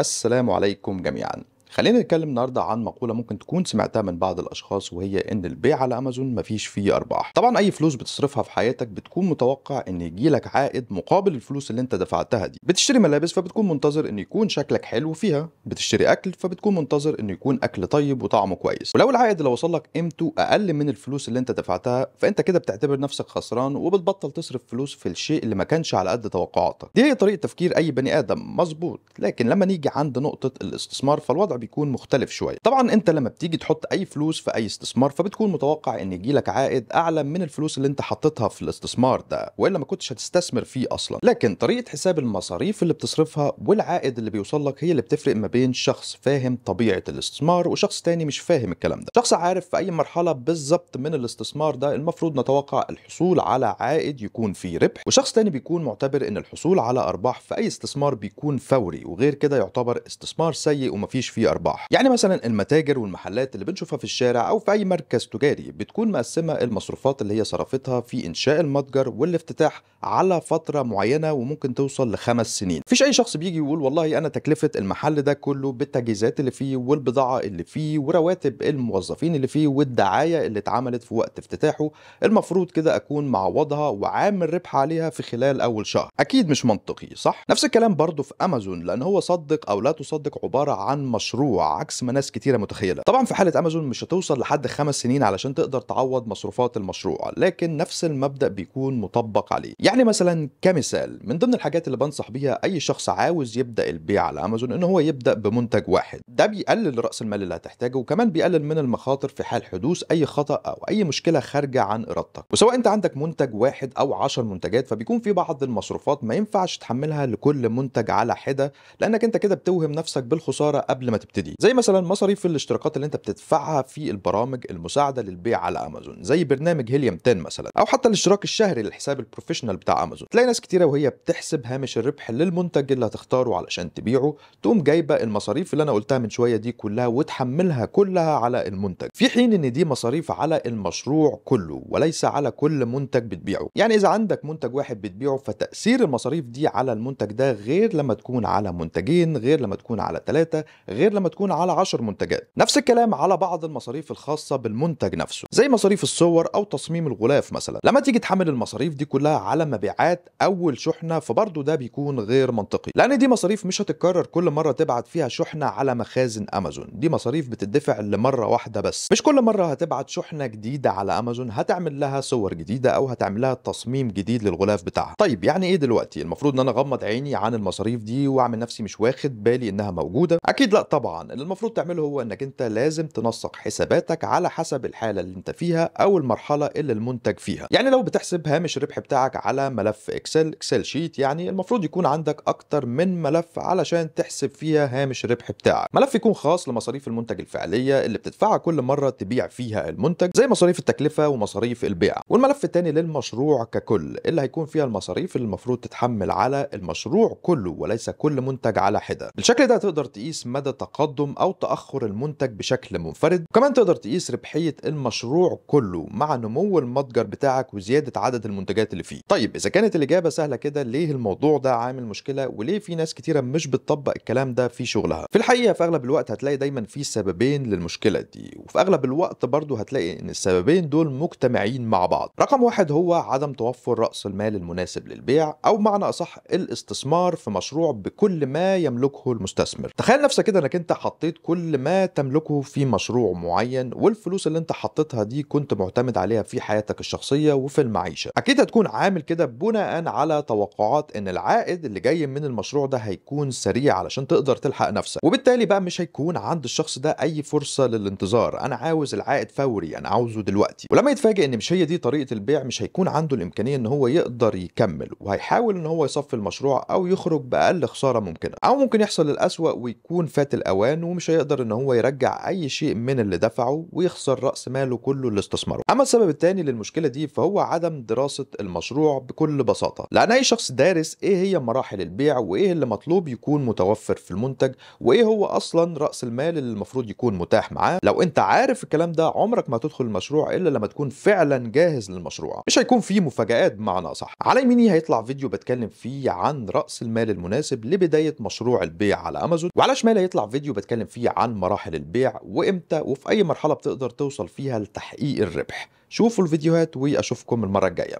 السلام عليكم جميعا خلينا نتكلم النهارده عن مقوله ممكن تكون سمعتها من بعض الاشخاص وهي ان البيع على امازون مفيش فيه ارباح طبعا اي فلوس بتصرفها في حياتك بتكون متوقع ان لك عائد مقابل الفلوس اللي انت دفعتها دي بتشتري ملابس فبتكون منتظر ان يكون شكلك حلو فيها بتشتري اكل فبتكون منتظر ان يكون اكل طيب وطعمه كويس ولو العائد اللي وصل لك قيمته اقل من الفلوس اللي انت دفعتها فانت كده بتعتبر نفسك خسران وبتبطل تصرف فلوس في الشيء اللي ما كانش على قد توقعاتك دي هي طريقه تفكير اي بني ادم مظبوط لكن لما نيجي عند نقطه الاستثمار فالوضع بيكون مختلف شويه طبعا انت لما بتيجي تحط اي فلوس في اي استثمار فبتكون متوقع ان يجي لك عائد اعلى من الفلوس اللي انت حطيتها في الاستثمار ده والا ما كنتش هتستثمر فيه اصلا لكن طريقه حساب المصاريف اللي بتصرفها والعائد اللي بيوصل لك هي اللي بتفرق ما بين شخص فاهم طبيعه الاستثمار وشخص تاني مش فاهم الكلام ده شخص عارف في اي مرحله بالظبط من الاستثمار ده المفروض نتوقع الحصول على عائد يكون فيه ربح وشخص تاني بيكون معتبر ان الحصول على ارباح في اي استثمار بيكون فوري وغير كده يعتبر استثمار سيء ومفيش فيه أرباح يعني مثلا المتاجر والمحلات اللي بنشوفها في الشارع أو في أي مركز تجاري بتكون مقسمة المصروفات اللي هي صرفتها في إنشاء المتجر والافتتاح على فترة معينة وممكن توصل لخمس سنين مفيش أي شخص بيجي يقول والله أنا تكلفة المحل ده كله بالتجهيزات اللي فيه والبضاعة اللي فيه ورواتب الموظفين اللي فيه والدعاية اللي اتعملت في وقت افتتاحه المفروض كده أكون معوضها وعامل ربح عليها في خلال أول شهر أكيد مش منطقي صح؟ نفس الكلام برضه في أمازون لأن هو صدق أو لا تصدق عبارة عن مشروع فروع عكس ما ناس كتيره متخيله طبعا في حاله امازون مش هتوصل لحد خمس سنين علشان تقدر تعوض مصروفات المشروع لكن نفس المبدا بيكون مطبق عليه يعني مثلا كمثال من ضمن الحاجات اللي بنصح بيها اي شخص عاوز يبدا البيع على امازون ان هو يبدا بمنتج واحد ده بيقلل راس المال اللي هتحتاجه وكمان بيقلل من المخاطر في حال حدوث اي خطا او اي مشكله خارجه عن ارادتك وسواء انت عندك منتج واحد او 10 منتجات فبيكون في بعض المصروفات ما ينفعش تحملها لكل منتج على حده لانك انت كده بتوهم نفسك بالخساره قبل ما تبقى تبتدي زي مثلا مصاريف الاشتراكات اللي انت بتدفعها في البرامج المساعده للبيع على امازون زي برنامج هيليوم 10 مثلا او حتى الاشتراك الشهري للحساب البروفيشنال بتاع امازون تلاقي ناس كتيره وهي بتحسب هامش الربح للمنتج اللي هتختاره علشان تبيعه تقوم جايبه المصاريف اللي انا قلتها من شويه دي كلها وتحملها كلها على المنتج في حين ان دي مصاريف على المشروع كله وليس على كل منتج بتبيعه يعني اذا عندك منتج واحد بتبيعه فتاثير المصاريف دي على المنتج ده غير لما تكون على منتجين غير لما تكون على ثلاثه غير لما لما تكون على 10 منتجات نفس الكلام على بعض المصاريف الخاصة بالمنتج نفسه زي مصاريف الصور أو تصميم الغلاف مثلا لما تيجي تحمل المصاريف دي كلها على مبيعات أول شحنة فبرضه ده بيكون غير منطقي لأن دي مصاريف مش هتتكرر كل مرة تبعت فيها شحنة على مخازن أمازون دي مصاريف بتدفع لمرة واحدة بس مش كل مرة هتبعت شحنة جديدة على أمازون هتعمل لها صور جديدة أو هتعمل لها تصميم جديد للغلاف بتاعها طيب يعني إيه دلوقتي المفروض إن أنا أغمض عيني عن المصاريف دي وأعمل نفسي مش واخد بالي إنها موجودة أكيد لا طبعا طبعا اللي المفروض تعمله هو انك انت لازم تنسق حساباتك على حسب الحاله اللي انت فيها او المرحله اللي المنتج فيها يعني لو بتحسب هامش الربح بتاعك على ملف اكسل اكسل شيت يعني المفروض يكون عندك اكتر من ملف علشان تحسب فيها هامش الربح بتاعك ملف يكون خاص لمصاريف المنتج الفعليه اللي بتدفعها كل مره تبيع فيها المنتج زي مصاريف التكلفه ومصاريف البيع والملف الثاني للمشروع ككل اللي هيكون فيها المصاريف اللي المفروض تتحمل على المشروع كله وليس كل منتج على حده بالشكل ده تقدر تقيس مدى تقدم أو تأخر المنتج بشكل منفرد وكمان تقدر تقيس ربحية المشروع كله مع نمو المتجر بتاعك وزيادة عدد المنتجات اللي فيه طيب إذا كانت الإجابة سهلة كده ليه الموضوع ده عامل مشكلة وليه في ناس كتيرة مش بتطبق الكلام ده في شغلها في الحقيقة في أغلب الوقت هتلاقي دايما في سببين للمشكلة دي وفي أغلب الوقت برضو هتلاقي إن السببين دول مجتمعين مع بعض رقم واحد هو عدم توفر رأس المال المناسب للبيع أو معنى أصح الاستثمار في مشروع بكل ما يملكه المستثمر تخيل نفسك كده انك انت حطيت كل ما تملكه في مشروع معين والفلوس اللي انت حطيتها دي كنت معتمد عليها في حياتك الشخصيه وفي المعيشه اكيد هتكون عامل كده بناء على توقعات ان العائد اللي جاي من المشروع ده هيكون سريع علشان تقدر تلحق نفسك وبالتالي بقى مش هيكون عند الشخص ده اي فرصه للانتظار انا عاوز العائد فوري انا عاوزه دلوقتي ولما يتفاجئ ان مش هي دي طريقه البيع مش هيكون عنده الامكانيه ان هو يقدر يكمل وهيحاول ان هو يصفي المشروع او يخرج باقل خساره ممكنه او ممكن يحصل الاسوأ ويكون فات الأوان ومش هيقدر إن هو يرجع أي شيء من اللي دفعه ويخسر رأس ماله كله اللي استثمره أما السبب الثاني للمشكلة دي فهو عدم دراسة المشروع بكل بساطة لأن أي شخص دارس إيه هي مراحل البيع وإيه اللي مطلوب يكون متوفر في المنتج وإيه هو أصلا رأس المال اللي المفروض يكون متاح معاه لو أنت عارف الكلام ده عمرك ما تدخل المشروع إلا لما تكون فعلا جاهز للمشروع مش هيكون فيه مفاجآت بمعنى أصح على يميني هيطلع فيديو بتكلم فيه عن رأس المال المناسب لبداية مشروع البيع على أمازون وعلى شمال هيطلع فيديو فيديو بتكلم فيه عن مراحل البيع وامتى وفي اي مرحله بتقدر توصل فيها لتحقيق الربح شوفوا الفيديوهات واشوفكم المره الجايه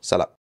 سلام